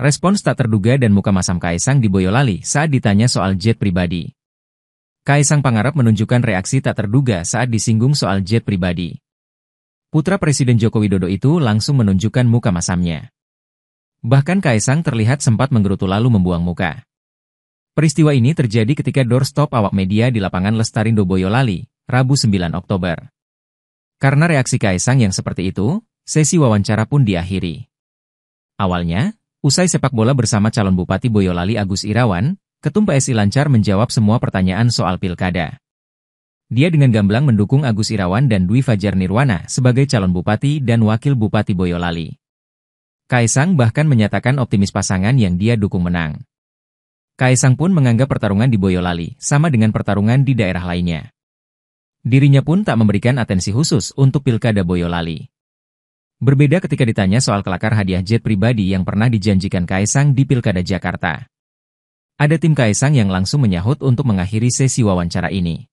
Respons tak terduga dan muka masam Kaisang di Boyolali saat ditanya soal jet pribadi. Kaisang Pangarap menunjukkan reaksi tak terduga saat disinggung soal jet pribadi. Putra Presiden Joko Widodo itu langsung menunjukkan muka masamnya. Bahkan Kaisang terlihat sempat menggerutu lalu membuang muka. Peristiwa ini terjadi ketika doorstop awak media di lapangan Lestarindo Boyolali, Rabu 9 Oktober. Karena reaksi Kaisang yang seperti itu, sesi wawancara pun diakhiri. Awalnya, Usai sepak bola bersama calon Bupati Boyolali Agus Irawan, Ketum PSI lancar menjawab semua pertanyaan soal pilkada. Dia dengan gamblang mendukung Agus Irawan dan Dwi Fajar Nirwana sebagai calon Bupati dan Wakil Bupati Boyolali. Kaisang bahkan menyatakan optimis pasangan yang dia dukung menang. Kaisang pun menganggap pertarungan di Boyolali sama dengan pertarungan di daerah lainnya. Dirinya pun tak memberikan atensi khusus untuk pilkada Boyolali. Berbeda ketika ditanya soal kelakar hadiah jet pribadi yang pernah dijanjikan Kaisang di Pilkada Jakarta. Ada tim Kaisang yang langsung menyahut untuk mengakhiri sesi wawancara ini.